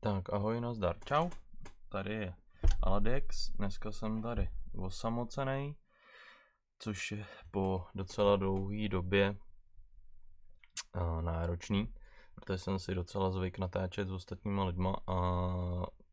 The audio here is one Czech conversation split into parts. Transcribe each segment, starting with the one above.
Tak, ahoj, nazdar, čau. Tady je Aladex, dneska jsem tady osamocený, což je po docela dlouhé době náročný, protože jsem si docela zvyk natáčet s ostatníma lidma a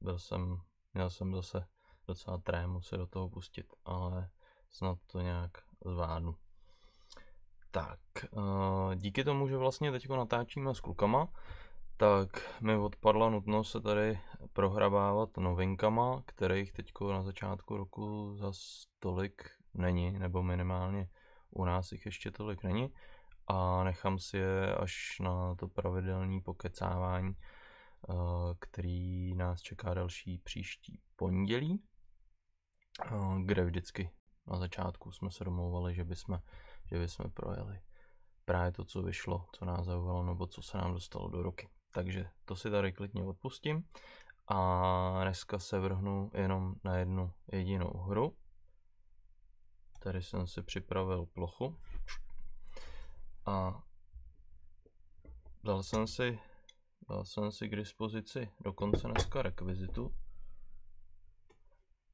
byl jsem, měl jsem zase docela trému se do toho pustit, ale snad to nějak zvládnu. Tak, díky tomu, že vlastně teď natáčíme s klukama, tak mi odpadla nutnost se tady prohrabávat novinkama, kterých teď na začátku roku za tolik není, nebo minimálně u nás jich ještě tolik není a nechám si je až na to pravidelné pokecávání, eh, který nás čeká další příští pondělí, eh, kde vždycky na začátku jsme se domlouvali, že bychom, že bychom projeli právě to, co vyšlo, co nás zaujalo, nebo co se nám dostalo do ruky takže to si tady klidně odpustím. A dneska se vrhnu jenom na jednu jedinou hru. Tady jsem si připravil plochu. A dal jsem si, dal jsem si k dispozici dokonce dneska rekvizitu.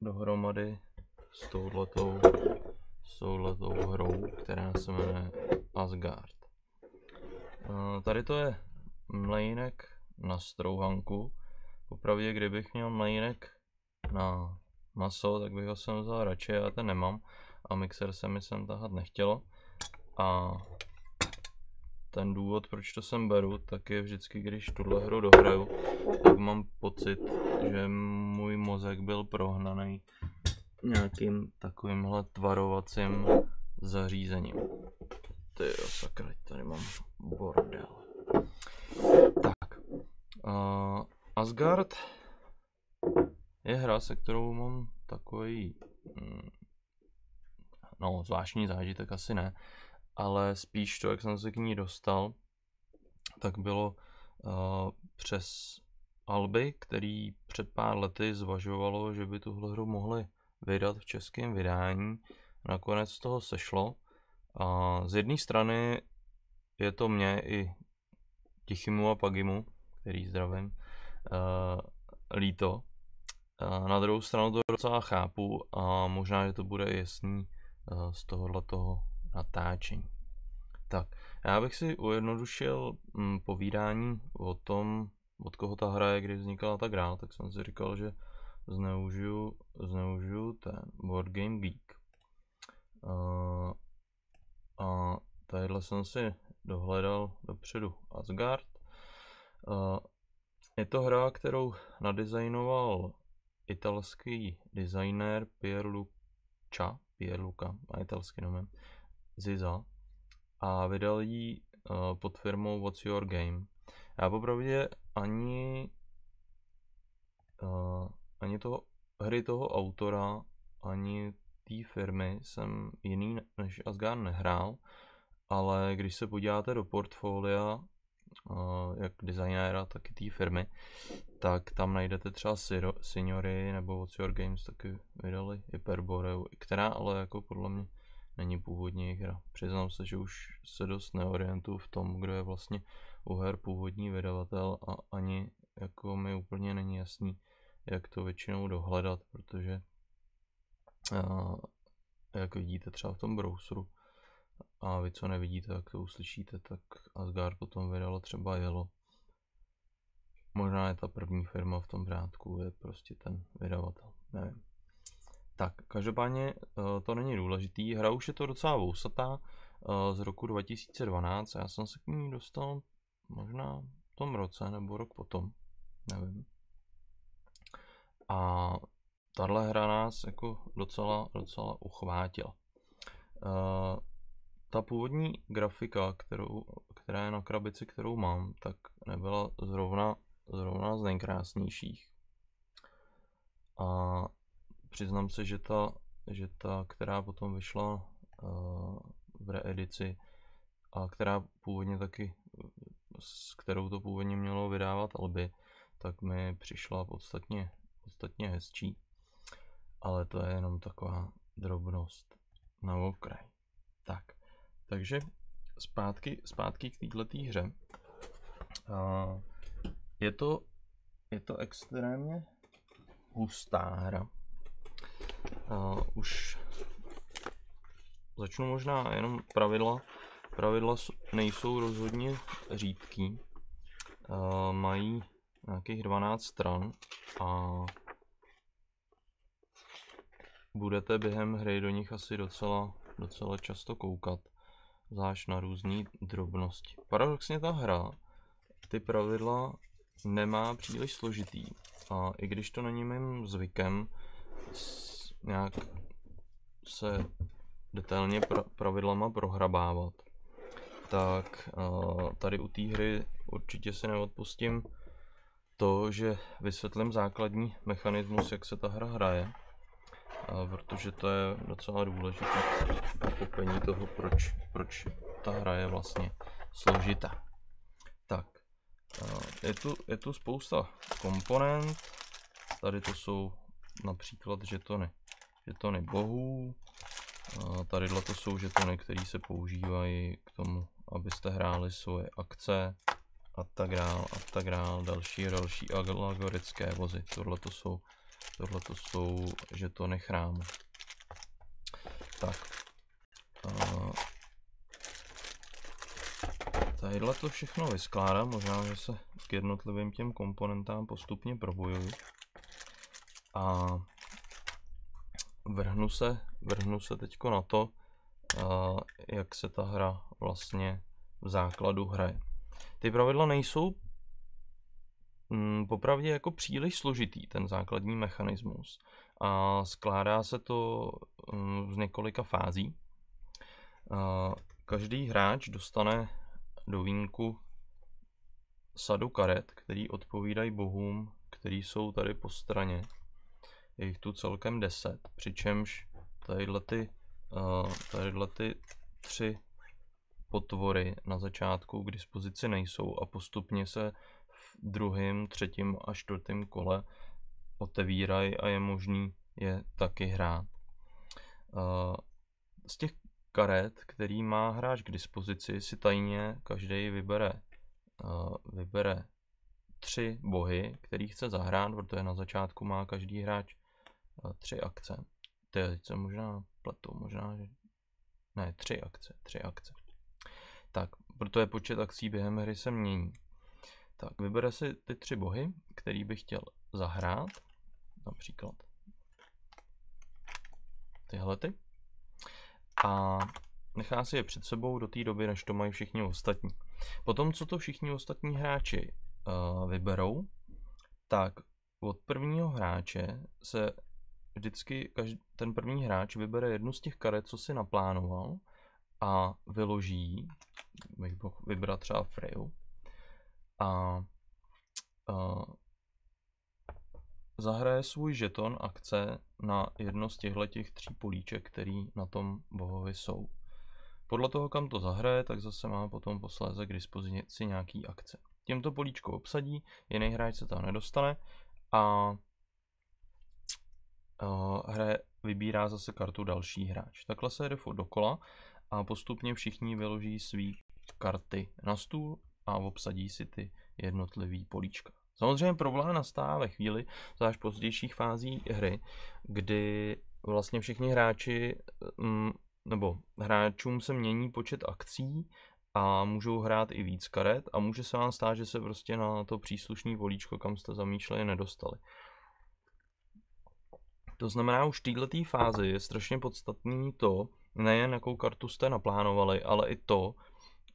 Dohromady s touhletou, s touhletou hrou, která se jmenuje Asgard. Tady to je mlejnek na strouhanku. Popravdě, kdybych měl mlejnek na maso, tak bych ho sem vzal radši, já ten nemám. A mixer se mi sem tahat nechtělo. A ten důvod, proč to sem beru, tak je vždycky, když tuhle hru dohraju, tak mám pocit, že můj mozek byl prohnaný nějakým takovýmhle tvarovacím zařízením. Ty jo, sakra, tady mám bordel. Asgard je hra, se kterou mám takový mm, no, zvláštní zážitek asi ne, ale spíš to, jak jsem se k ní dostal, tak bylo uh, přes Alby, který před pár lety zvažovalo, že by tuhle hru mohli vydat v českém vydání. Nakonec toho sešlo. A z jedné strany je to mě i Tichimu a Pagimu, který zdravím, uh, líto. Uh, na druhou stranu to docela chápu a možná, že to bude jasný uh, z tohohle toho natáčení. Tak, já bych si ujednodušil mm, povídání o tom, od koho ta hra je, kdy vznikala ta tak tak jsem si říkal, že zneužiju, zneužiju ten Board Game Geek. Uh, a tadyhle jsem si dohledal dopředu Asgard. Uh, je to hra, kterou nadizajnoval italský designer Pierluca, Pierluca, má italský nomen, Ziza, a vydal ji uh, pod firmou What's Your Game. Já popravdě ani, uh, ani toho, hry toho autora, ani té firmy jsem jiný než Asgard nehrál, ale když se podíváte do portfolia jak designéra, tak i té firmy, tak tam najdete třeba Siro, Signory nebo What's Your Games taky vydali Hyperboreu, která ale jako podle mě není původní hra. Přiznám se, že už se dost neorientuju v tom, kdo je vlastně u her původní vydavatel a ani jako mi úplně není jasný, jak to většinou dohledat, protože a, jak vidíte třeba v tom browseru, a vy, co nevidíte, jak to uslyšíte, tak Asgard potom vydala třeba Jelo. Možná je ta první firma v tom řádku, je prostě ten vydavatel, nevím. Tak, každopádně eh, to není důležitý, hra už je to docela vousatá, eh, z roku 2012, já jsem se k ní dostal možná v tom roce nebo rok potom, nevím. A tahle hra nás jako docela, docela uchvátila. Eh, ta původní grafika, kterou, která je na krabici, kterou mám, tak nebyla zrovna, zrovna z nejkrásnějších. A přiznám se, že ta, že ta která potom vyšla uh, v reedici a která původně taky, s kterou to původně mělo vydávat Alby, tak mi přišla podstatně, podstatně hezčí. Ale to je jenom taková drobnost na okraj. Tak. Takže zpátky, zpátky k této hře. je to, je to extrémně hustá hra. už začnu možná jenom pravidla. Pravidla nejsou rozhodně řídký. mají nějakých 12 stran a budete během hry do nich asi docela, docela často koukat zvlášť na různé drobnosti. Paradoxně ta hra ty pravidla nemá příliš složitý a i když to není mým zvykem nějak se detailně pra- pravidlama prohrabávat, tak tady u té hry určitě si neodpustím to, že vysvětlím základní mechanismus, jak se ta hra hraje, a protože to je docela důležité pochopení toho, proč proč ta hra je vlastně složitá. Tak, je tu, je tu spousta komponent. Tady to jsou například žetony, žetony bohů. Tady to jsou žetony, které se používají k tomu, abyste hráli svoje akce a tak dál a tak dál. Další další algoritské vozy. Tohle to jsou, tohle to jsou žetony chrámu. Tak. Tadyhle to všechno vyskládám, možná, že se k jednotlivým těm komponentám postupně probojuju. A vrhnu se, vrhnu se teďko na to, jak se ta hra vlastně v základu hraje. Ty pravidla nejsou mm, popravdě jako příliš složitý, ten základní mechanismus. A skládá se to mm, z několika fází. A každý hráč dostane do vínku sadu karet, který odpovídají bohům, který jsou tady po straně. Je jich tu celkem 10, přičemž tadyhle ty, eh, tadyhle ty tři potvory na začátku k dispozici nejsou a postupně se v druhém, třetím a čtvrtém kole otevírají a je možný je taky hrát. Eh, z těch karet, který má hráč k dispozici, si tajně každý vybere, uh, vybere tři bohy, který chce zahrát, protože na začátku má každý hráč uh, tři akce. Teď se možná pletu, možná, že... Ne, tři akce, tři akce. Tak, protože počet akcí během hry se mění. Tak, vybere si ty tři bohy, který by chtěl zahrát, například tyhle ty a nechá si je před sebou do té doby, než to mají všichni ostatní. Potom, co to všichni ostatní hráči uh, vyberou, tak od prvního hráče se vždycky každý, ten první hráč vybere jednu z těch karet, co si naplánoval a vyloží, bych mohl vybrat třeba Freju, a, a eh, zahraje svůj žeton akce na jedno z těchto tří políček, který na tom bohovi jsou. Podle toho, kam to zahraje, tak zase má potom posléze k dispozici nějaký akce. Tímto políčko obsadí, jiný hráč se tam nedostane a eh, hra vybírá zase kartu další hráč. Takhle se jde dokola a postupně všichni vyloží své karty na stůl a obsadí si ty jednotlivý políčka. Samozřejmě problém nastává ve chvíli, zvlášť pozdějších fází hry, kdy vlastně všichni hráči mm, nebo hráčům se mění počet akcí a můžou hrát i víc karet a může se vám stát, že se prostě na to příslušný volíčko, kam jste zamýšleli, nedostali. To znamená, už v této fázi je strašně podstatný to, nejen jakou kartu jste naplánovali, ale i to,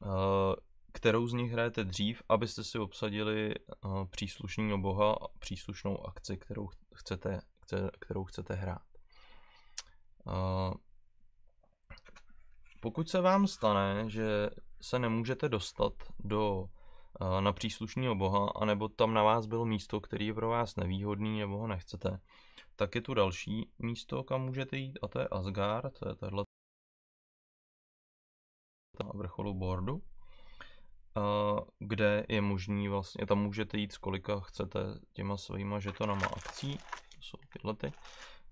eh, kterou z nich hrajete dřív, abyste si obsadili eh, příslušného boha a příslušnou akci, kterou chcete, kterou chcete hrát. Eh, pokud se vám stane, že se nemůžete dostat do eh, na příslušného boha, anebo tam na vás bylo místo, který je pro vás nevýhodný nebo ho nechcete, tak je tu další místo, kam můžete jít a to je Asgard, to je tahle na vrcholu bordu kde je možný vlastně, tam můžete jít s kolika chcete těma svýma žetonama akcí, to jsou tyhle ty,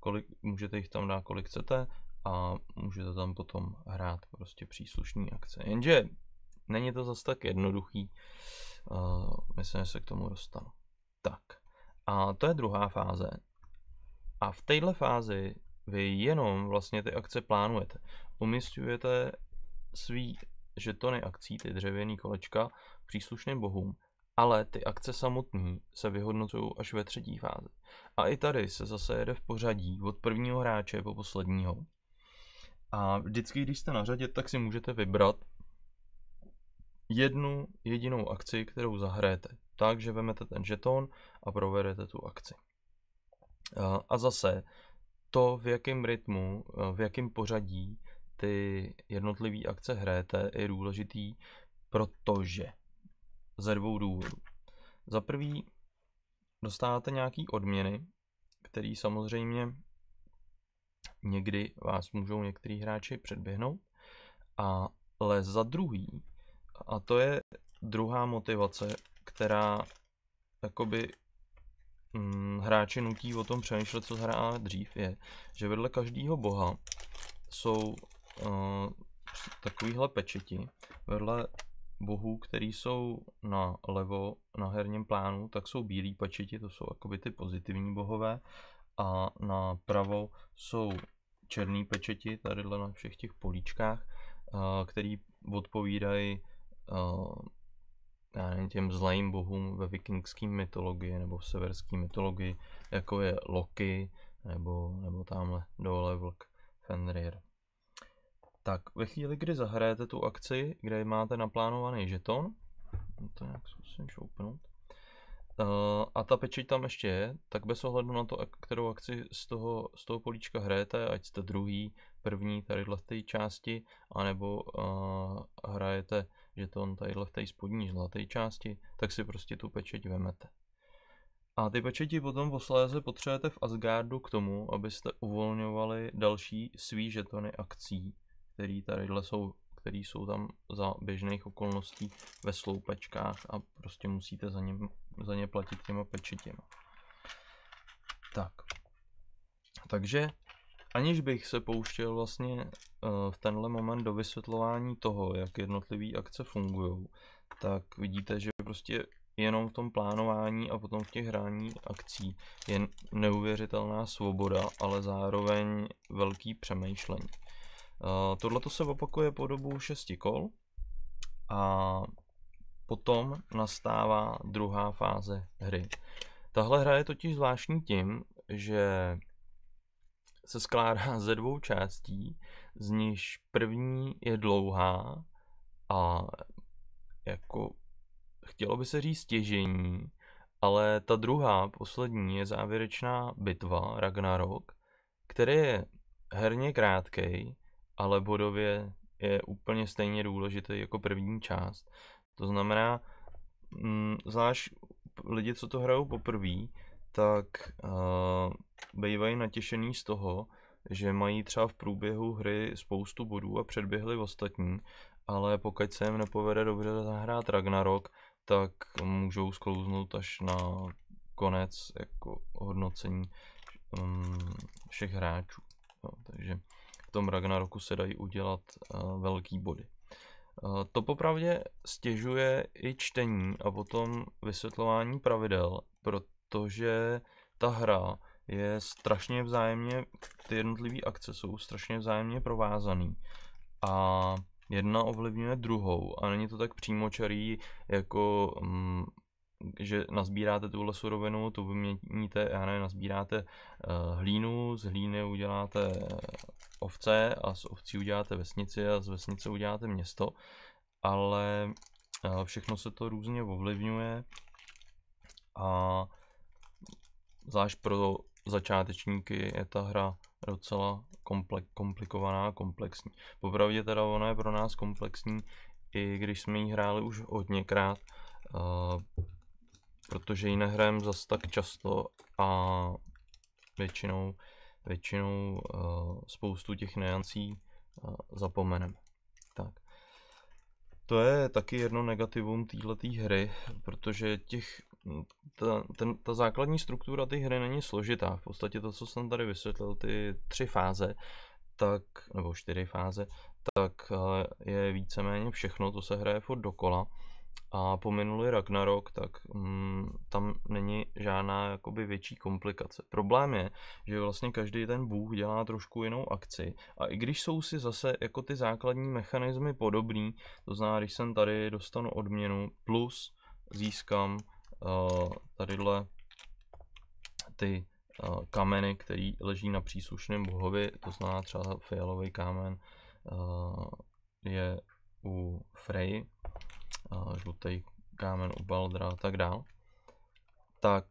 kolik, můžete jich tam dát kolik chcete a můžete tam potom hrát prostě příslušný akce. Jenže není to zase tak jednoduchý, myslím, že se k tomu dostanu. Tak, a to je druhá fáze. A v této fázi vy jenom vlastně ty akce plánujete. Umistujete svý žetony akcí, ty dřevěný kolečka, příslušným bohům, ale ty akce samotný se vyhodnocují až ve třetí fázi. A i tady se zase jede v pořadí od prvního hráče po posledního. A vždycky, když jste na řadě, tak si můžete vybrat jednu jedinou akci, kterou zahrajete. Takže vemete ten žeton a provedete tu akci. A zase to, v jakém rytmu, v jakém pořadí ty jednotlivé akce hrajete, je důležitý, protože ze dvou důvodů. Za prvý dostáváte nějaký odměny, které samozřejmě někdy vás můžou některý hráči předběhnout, a ale za druhý, a to je druhá motivace, která jakoby mm, hráči hráče nutí o tom přemýšlet, co hrá dřív, je, že vedle každého boha jsou uh, takovýhle pečeti vedle bohů, který jsou na levo, na herním plánu, tak jsou bílí pečeti, to jsou jakoby ty pozitivní bohové a na pravo jsou černý pečeti, tadyhle na všech těch políčkách, uh, který odpovídají uh, já nevím, těm zlým bohům ve vikingské mytologii nebo v severské mytologii, jako je Loki nebo, nebo tamhle dole vlk Fenrir. Tak, ve chvíli, kdy zahrajete tu akci, kde máte naplánovaný žeton, to nějak zkusím šoupnout, eh, a ta pečeť tam ještě je, tak bez ohledu na to, kterou akci z toho, z toho políčka hrajete, ať jste druhý, první tady v té části, anebo uh, hrajete žeton tady v té spodní zlaté části, tak si prostě tu pečeť vemete. A ty pečeti potom posléze potřebujete v Asgardu k tomu, abyste uvolňovali další svý žetony akcí který tady jsou, který jsou tam za běžných okolností ve sloupečkách a prostě musíte za ně, za ně platit těma pečetěma. Tak. Takže aniž bych se pouštěl vlastně eh, v tenhle moment do vysvětlování toho, jak jednotlivé akce fungují, tak vidíte, že prostě jenom v tom plánování a potom v těch hrání akcí je neuvěřitelná svoboda, ale zároveň velký přemýšlení. Eh, Tohle se opakuje po dobu 6 kol a potom nastává druhá fáze hry. Tahle hra je totiž zvláštní tím, že se skládá ze dvou částí, z níž první je dlouhá a jako chtělo by se říct těžení, ale ta druhá, poslední, je závěrečná bitva Ragnarok, který je herně krátkej ale bodově je úplně stejně důležitý jako první část. To znamená, m, mm, zvlášť lidi, co to hrajou poprvé, tak uh, bývají natěšený z toho, že mají třeba v průběhu hry spoustu bodů a předběhli ostatní, ale pokud se jim nepovede dobře zahrát Ragnarok, tak můžou sklouznout až na konec jako hodnocení um, všech hráčů. No, takže v tom Ragnaroku se dají udělat eh, velký body. Eh, to popravdě stěžuje i čtení a potom vysvětlování pravidel, protože ta hra je strašně vzájemně, ty jednotlivé akce jsou strašně vzájemně provázaný a jedna ovlivňuje druhou a není to tak přímočarý, jako mm, že nazbíráte tuhle surovinu, tu vyměníte, já nevím, nazbíráte eh, hlínu, z hlíny uděláte eh, ovce a z ovcí uděláte vesnici a z vesnice uděláte město, ale eh, všechno se to různě ovlivňuje a zvlášť pro začátečníky je ta hra docela komplek, komplikovaná a komplexní. Popravdě teda ona je pro nás komplexní, i když jsme ji hráli už hodněkrát, Uh, protože ji nehrajem zas tak často a většinou, většinou uh, spoustu těch nejancí uh, zapomeneme. Tak. To je taky jedno negativum této hry, protože těch, ta, ten, ta základní struktura té hry není složitá. V podstatě to, co jsem tady vysvětlil, ty tři fáze, tak, nebo čtyři fáze, tak eh, je víceméně všechno, to se hraje furt dokola a pominuli rok, tak mm, tam není žádná jakoby větší komplikace. Problém je, že vlastně každý ten bůh dělá trošku jinou akci a i když jsou si zase jako ty základní mechanismy podobný, to znamená, když jsem tady dostanu odměnu plus získám uh, tadyhle ty uh, kameny, který leží na příslušném bohovi, to znamená třeba fialový kámen uh, je u Frey, žlutý kámen obal, a tak dál. Tak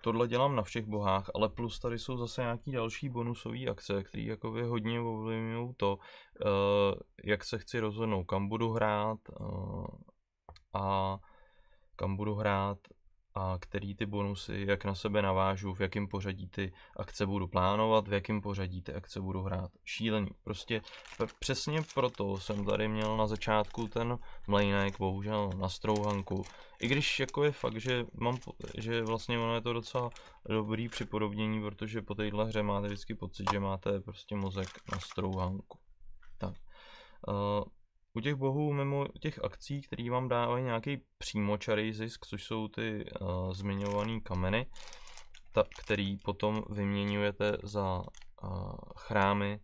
tohle dělám na všech bohách, ale plus tady jsou zase nějaký další bonusové akce, které jakoby hodně ovlivňují to, eh, jak se chci rozhodnout, kam budu hrát eh, a kam budu hrát, a který ty bonusy, jak na sebe navážu, v jakém pořadí ty akce budu plánovat, v jakém pořadí ty akce budu hrát. Šílený. Prostě přesně proto jsem tady měl na začátku ten mlejnek, bohužel na strouhanku. I když jako je fakt, že, mám, že vlastně ono je to docela dobrý připodobnění, protože po téhle hře máte vždycky pocit, že máte prostě mozek na strouhanku. Tak. Uh, u těch bohů, mimo těch akcí, které vám dávají nějaký přímočarý zisk, což jsou ty uh, eh, zmiňované kameny, ta, který potom vyměňujete za uh, chrámy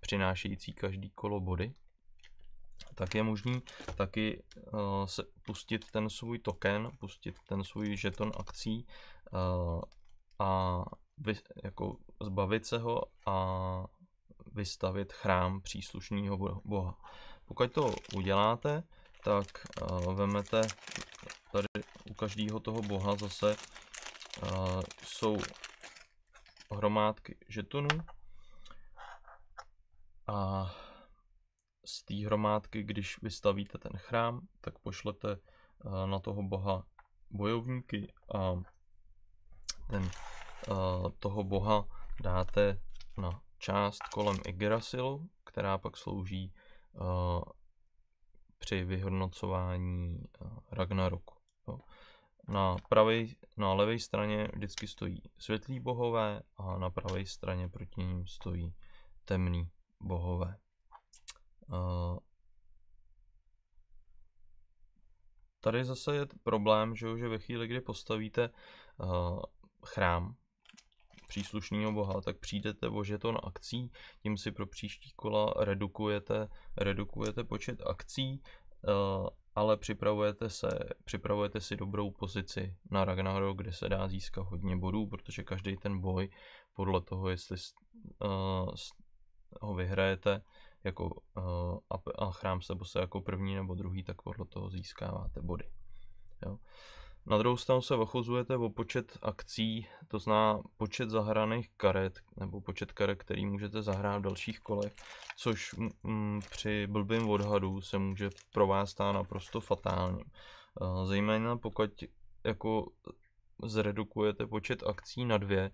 přinášející každý kolo body, tak je možný taky uh, se pustit ten svůj token, pustit ten svůj žeton akcí uh, a vy, jako zbavit se ho a vystavit chrám příslušného boha. Pokud to uděláte, tak eh, vemete tady u každého toho boha zase eh, jsou hromádky žetonů a z té hromádky, když vystavíte ten chrám, tak pošlete eh, na toho boha bojovníky a ten toho boha dáte na část kolem igrasilu, která pak slouží Eh, při vyhodnocování eh, Ragnaroku. Na, pravej, na levé straně vždycky stojí světlí bohové a na pravé straně proti ním stojí temný bohové. Eh, tady zase je problém, že, už ve chvíli, kdy postavíte chrám, příslušného boha, tak přijdete o žeton akcí, tím si pro příští kola redukujete, redukujete počet akcí, eh, ale připravujete, se, připravujete si dobrou pozici na Ragnarok, kde se dá získat hodně bodů, protože každý ten boj, podle toho, jestli eh, ho vyhrajete, jako eh, a chrám se se jako první nebo druhý, tak podle toho získáváte body. Jo. Na druhou stranu se ochozujete o počet akcí, to zná počet zahraných karet, nebo počet karet, který můžete zahrát v dalších kolech, což mm, při blbým odhadu se může pro vás stát naprosto fatálně. Eh, zejména pokud jako zredukujete počet akcí na dvě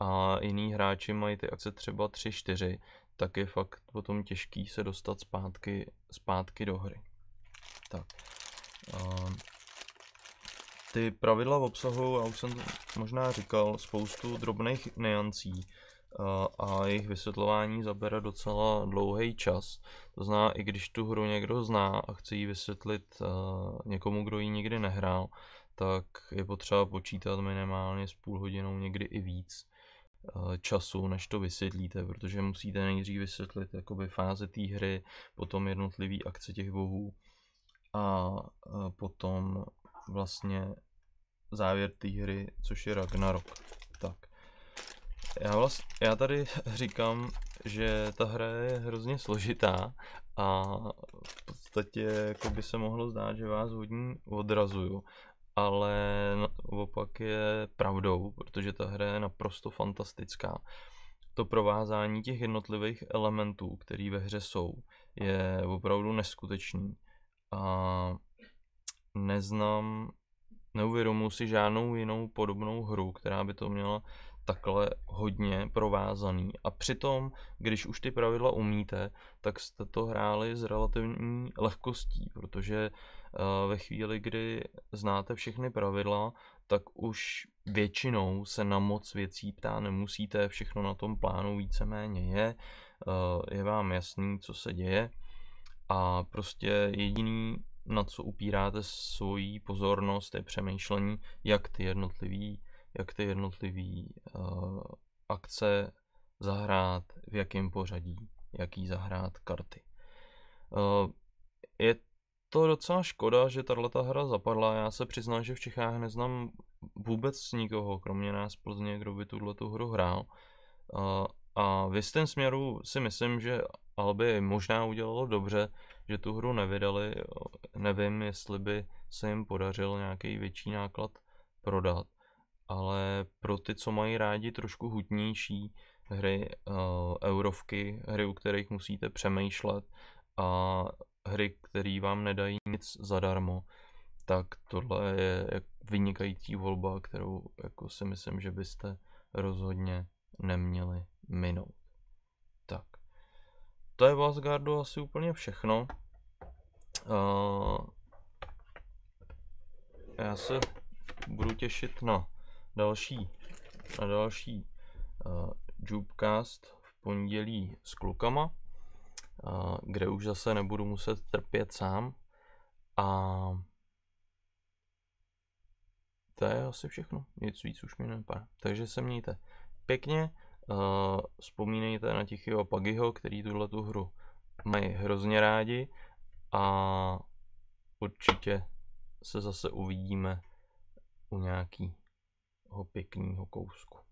a jiní hráči mají ty akce třeba tři, čtyři, tak je fakt potom těžký se dostat zpátky, zpátky do hry. Tak. Eh, ty pravidla obsahu, já už jsem možná říkal, spoustu drobných neancí a jejich vysvětlování zabere docela dlouhý čas. To zná, i když tu hru někdo zná a chce ji vysvětlit někomu, kdo ji nikdy nehrál, tak je potřeba počítat minimálně s půl hodinou, někdy i víc času, než to vysvětlíte, protože musíte nejdřív vysvětlit jakoby fáze té hry, potom jednotlivý akce těch bohů a potom vlastně závěr té hry, což je Ragnarok. Tak. Já, vlast, já tady říkám, že ta hra je hrozně složitá a v podstatě jako by se mohlo zdát, že vás hodně odrazuju, ale opak je pravdou, protože ta hra je naprosto fantastická. To provázání těch jednotlivých elementů, které ve hře jsou, je opravdu neskutečný. A neznám, neuvědomu si žádnou jinou podobnou hru, která by to měla takhle hodně provázaný. A přitom, když už ty pravidla umíte, tak jste to hráli s relativní lehkostí, protože eh, ve chvíli, kdy znáte všechny pravidla, tak už většinou se na moc věcí ptá nemusíte, všechno na tom plánu víceméně je, eh, je vám jasný, co se děje. A prostě jediný, na co upíráte svoji pozornost, je přemýšlení, jak ty jednotlivý, jak ty jednotlivý uh, akce zahrát, v jakém pořadí, jaký zahrát karty. Uh, je to docela škoda, že tato hra zapadla. Já se přiznám, že v Čechách neznám vůbec nikoho, kromě nás Plzně, kdo by tuhle hru hrál. Uh, a v jistém směru si myslím, že ale by možná udělalo dobře, že tu hru nevydali. Nevím, jestli by se jim podařil nějaký větší náklad prodat. Ale pro ty, co mají rádi trošku hutnější hry, uh, eurovky, hry, u kterých musíte přemýšlet a hry, které vám nedají nic zadarmo, tak tohle je vynikající volba, kterou jako si myslím, že byste rozhodně neměli minout to je v Asgardu asi úplně všechno. Uh, já se budu těšit na další, na další uh, Jubecast v pondělí s klukama, uh, kde už zase nebudu muset trpět sám. A to je asi všechno, nic víc už mi nepadá. Takže se mějte pěkně Uh, vzpomínejte na Tichého Pagiho, který tuhle tu hru mají hrozně rádi a určitě se zase uvidíme u nějakého pěkného kousku.